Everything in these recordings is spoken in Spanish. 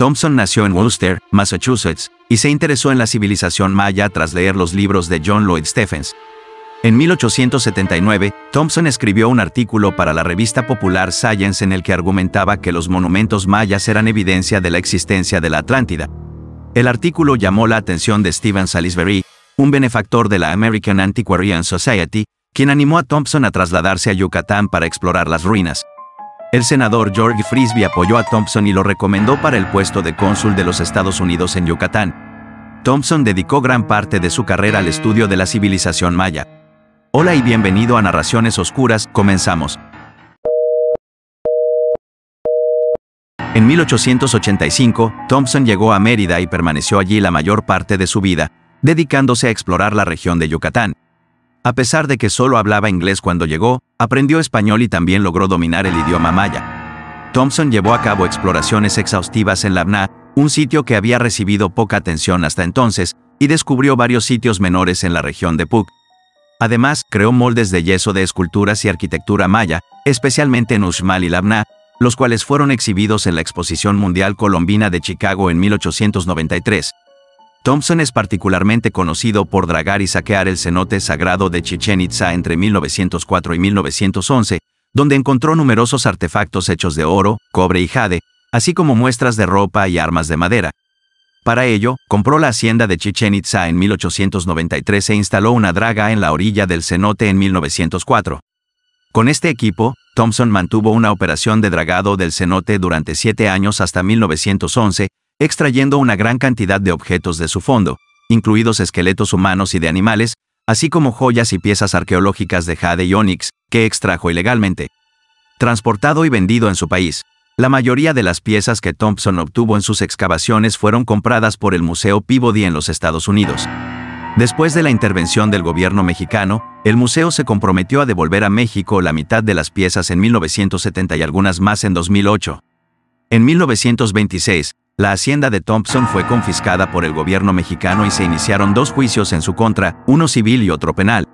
Thompson nació en Worcester, Massachusetts, y se interesó en la civilización maya tras leer los libros de John Lloyd Stephens. En 1879, Thompson escribió un artículo para la revista popular Science en el que argumentaba que los monumentos mayas eran evidencia de la existencia de la Atlántida. El artículo llamó la atención de Stephen Salisbury, un benefactor de la American Antiquarian Society, quien animó a Thompson a trasladarse a Yucatán para explorar las ruinas. El senador George Frisbee apoyó a Thompson y lo recomendó para el puesto de cónsul de los Estados Unidos en Yucatán. Thompson dedicó gran parte de su carrera al estudio de la civilización maya. Hola y bienvenido a Narraciones Oscuras, comenzamos. En 1885, Thompson llegó a Mérida y permaneció allí la mayor parte de su vida, dedicándose a explorar la región de Yucatán. A pesar de que solo hablaba inglés cuando llegó, Aprendió español y también logró dominar el idioma maya. Thompson llevó a cabo exploraciones exhaustivas en Labna, un sitio que había recibido poca atención hasta entonces, y descubrió varios sitios menores en la región de Puc. Además, creó moldes de yeso de esculturas y arquitectura maya, especialmente en Uxmal y Labna, los cuales fueron exhibidos en la Exposición Mundial Colombina de Chicago en 1893. Thompson es particularmente conocido por dragar y saquear el cenote sagrado de Chichen Itza entre 1904 y 1911, donde encontró numerosos artefactos hechos de oro, cobre y jade, así como muestras de ropa y armas de madera. Para ello, compró la hacienda de Chichen Itza en 1893 e instaló una draga en la orilla del cenote en 1904. Con este equipo, Thompson mantuvo una operación de dragado del cenote durante siete años hasta 1911, extrayendo una gran cantidad de objetos de su fondo, incluidos esqueletos humanos y de animales, así como joyas y piezas arqueológicas de Jade y Onyx, que extrajo ilegalmente. Transportado y vendido en su país, la mayoría de las piezas que Thompson obtuvo en sus excavaciones fueron compradas por el Museo Peabody en los Estados Unidos. Después de la intervención del gobierno mexicano, el museo se comprometió a devolver a México la mitad de las piezas en 1970 y algunas más en 2008. En 1926, la hacienda de Thompson fue confiscada por el gobierno mexicano y se iniciaron dos juicios en su contra, uno civil y otro penal.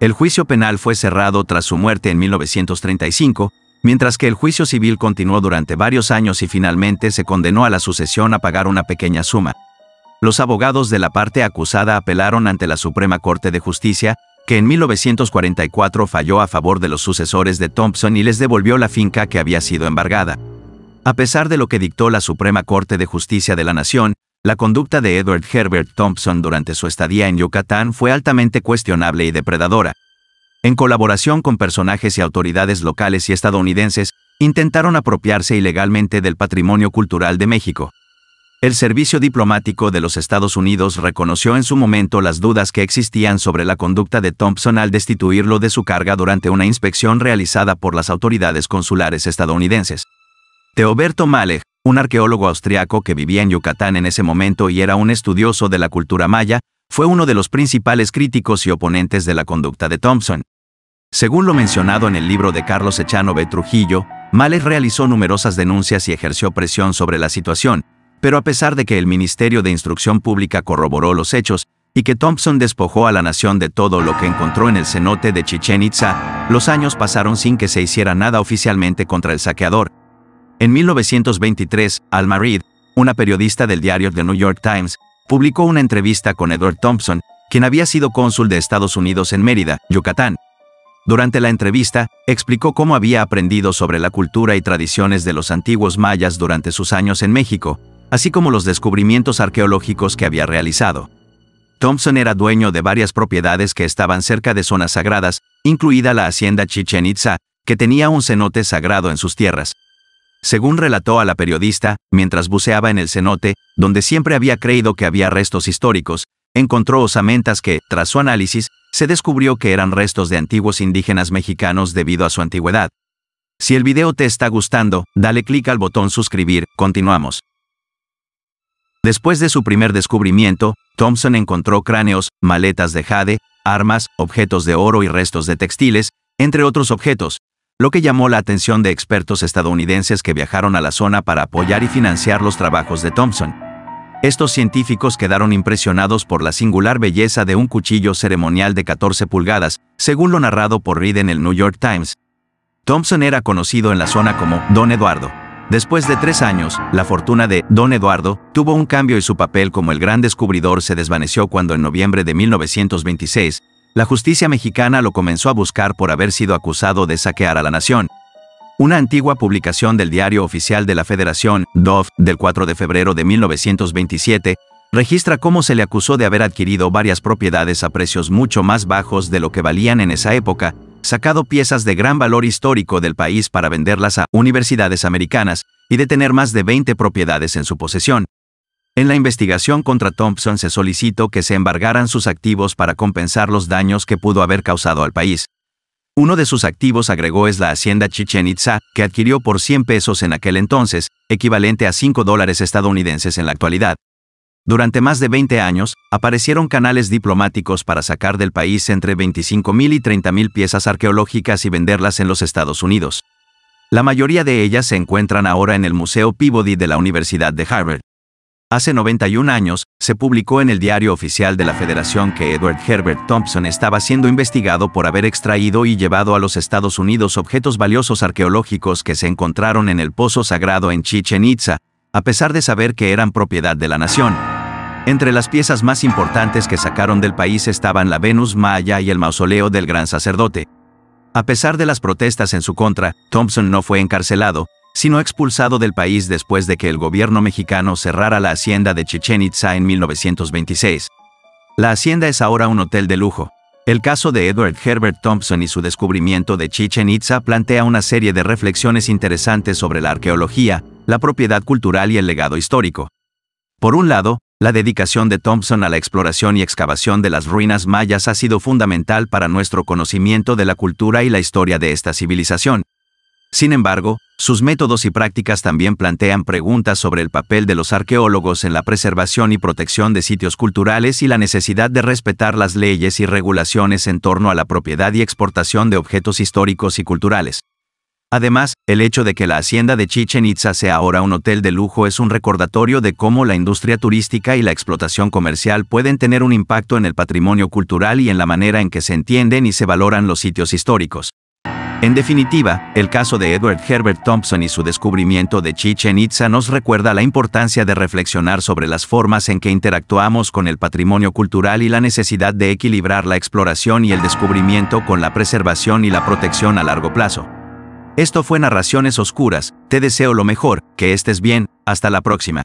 El juicio penal fue cerrado tras su muerte en 1935, mientras que el juicio civil continuó durante varios años y finalmente se condenó a la sucesión a pagar una pequeña suma. Los abogados de la parte acusada apelaron ante la Suprema Corte de Justicia, que en 1944 falló a favor de los sucesores de Thompson y les devolvió la finca que había sido embargada. A pesar de lo que dictó la Suprema Corte de Justicia de la Nación, la conducta de Edward Herbert Thompson durante su estadía en Yucatán fue altamente cuestionable y depredadora. En colaboración con personajes y autoridades locales y estadounidenses, intentaron apropiarse ilegalmente del patrimonio cultural de México. El Servicio Diplomático de los Estados Unidos reconoció en su momento las dudas que existían sobre la conducta de Thompson al destituirlo de su carga durante una inspección realizada por las autoridades consulares estadounidenses. Teoberto Malek, un arqueólogo austriaco que vivía en Yucatán en ese momento y era un estudioso de la cultura maya, fue uno de los principales críticos y oponentes de la conducta de Thompson. Según lo mencionado en el libro de Carlos Echano Trujillo, Malek realizó numerosas denuncias y ejerció presión sobre la situación, pero a pesar de que el Ministerio de Instrucción Pública corroboró los hechos y que Thompson despojó a la nación de todo lo que encontró en el cenote de Chichen Itza, los años pasaron sin que se hiciera nada oficialmente contra el saqueador, en 1923, Alma una periodista del diario The New York Times, publicó una entrevista con Edward Thompson, quien había sido cónsul de Estados Unidos en Mérida, Yucatán. Durante la entrevista, explicó cómo había aprendido sobre la cultura y tradiciones de los antiguos mayas durante sus años en México, así como los descubrimientos arqueológicos que había realizado. Thompson era dueño de varias propiedades que estaban cerca de zonas sagradas, incluida la hacienda Chichen Itza, que tenía un cenote sagrado en sus tierras, según relató a la periodista, mientras buceaba en el cenote, donde siempre había creído que había restos históricos, encontró osamentas que, tras su análisis, se descubrió que eran restos de antiguos indígenas mexicanos debido a su antigüedad. Si el video te está gustando, dale clic al botón suscribir, continuamos. Después de su primer descubrimiento, Thompson encontró cráneos, maletas de jade, armas, objetos de oro y restos de textiles, entre otros objetos, lo que llamó la atención de expertos estadounidenses que viajaron a la zona para apoyar y financiar los trabajos de Thompson. Estos científicos quedaron impresionados por la singular belleza de un cuchillo ceremonial de 14 pulgadas, según lo narrado por Reed en el New York Times. Thompson era conocido en la zona como Don Eduardo. Después de tres años, la fortuna de Don Eduardo tuvo un cambio y su papel como el gran descubridor se desvaneció cuando en noviembre de 1926, la justicia mexicana lo comenzó a buscar por haber sido acusado de saquear a la nación. Una antigua publicación del Diario Oficial de la Federación, DOF, del 4 de febrero de 1927, registra cómo se le acusó de haber adquirido varias propiedades a precios mucho más bajos de lo que valían en esa época, sacado piezas de gran valor histórico del país para venderlas a universidades americanas y de tener más de 20 propiedades en su posesión, en la investigación contra Thompson se solicitó que se embargaran sus activos para compensar los daños que pudo haber causado al país. Uno de sus activos agregó es la hacienda Chichen Itza, que adquirió por 100 pesos en aquel entonces, equivalente a 5 dólares estadounidenses en la actualidad. Durante más de 20 años, aparecieron canales diplomáticos para sacar del país entre 25.000 y 30.000 piezas arqueológicas y venderlas en los Estados Unidos. La mayoría de ellas se encuentran ahora en el Museo Peabody de la Universidad de Harvard. Hace 91 años, se publicó en el diario oficial de la Federación que Edward Herbert Thompson estaba siendo investigado por haber extraído y llevado a los Estados Unidos objetos valiosos arqueológicos que se encontraron en el Pozo Sagrado en Chichen Itza, a pesar de saber que eran propiedad de la nación. Entre las piezas más importantes que sacaron del país estaban la Venus Maya y el mausoleo del gran sacerdote. A pesar de las protestas en su contra, Thompson no fue encarcelado, sino expulsado del país después de que el gobierno mexicano cerrara la hacienda de Chichen Itza en 1926. La hacienda es ahora un hotel de lujo. El caso de Edward Herbert Thompson y su descubrimiento de Chichen Itza plantea una serie de reflexiones interesantes sobre la arqueología, la propiedad cultural y el legado histórico. Por un lado, la dedicación de Thompson a la exploración y excavación de las ruinas mayas ha sido fundamental para nuestro conocimiento de la cultura y la historia de esta civilización, sin embargo, sus métodos y prácticas también plantean preguntas sobre el papel de los arqueólogos en la preservación y protección de sitios culturales y la necesidad de respetar las leyes y regulaciones en torno a la propiedad y exportación de objetos históricos y culturales. Además, el hecho de que la hacienda de Chichen Itza sea ahora un hotel de lujo es un recordatorio de cómo la industria turística y la explotación comercial pueden tener un impacto en el patrimonio cultural y en la manera en que se entienden y se valoran los sitios históricos. En definitiva, el caso de Edward Herbert Thompson y su descubrimiento de Chichen Itza nos recuerda la importancia de reflexionar sobre las formas en que interactuamos con el patrimonio cultural y la necesidad de equilibrar la exploración y el descubrimiento con la preservación y la protección a largo plazo. Esto fue Narraciones Oscuras, te deseo lo mejor, que estés bien, hasta la próxima.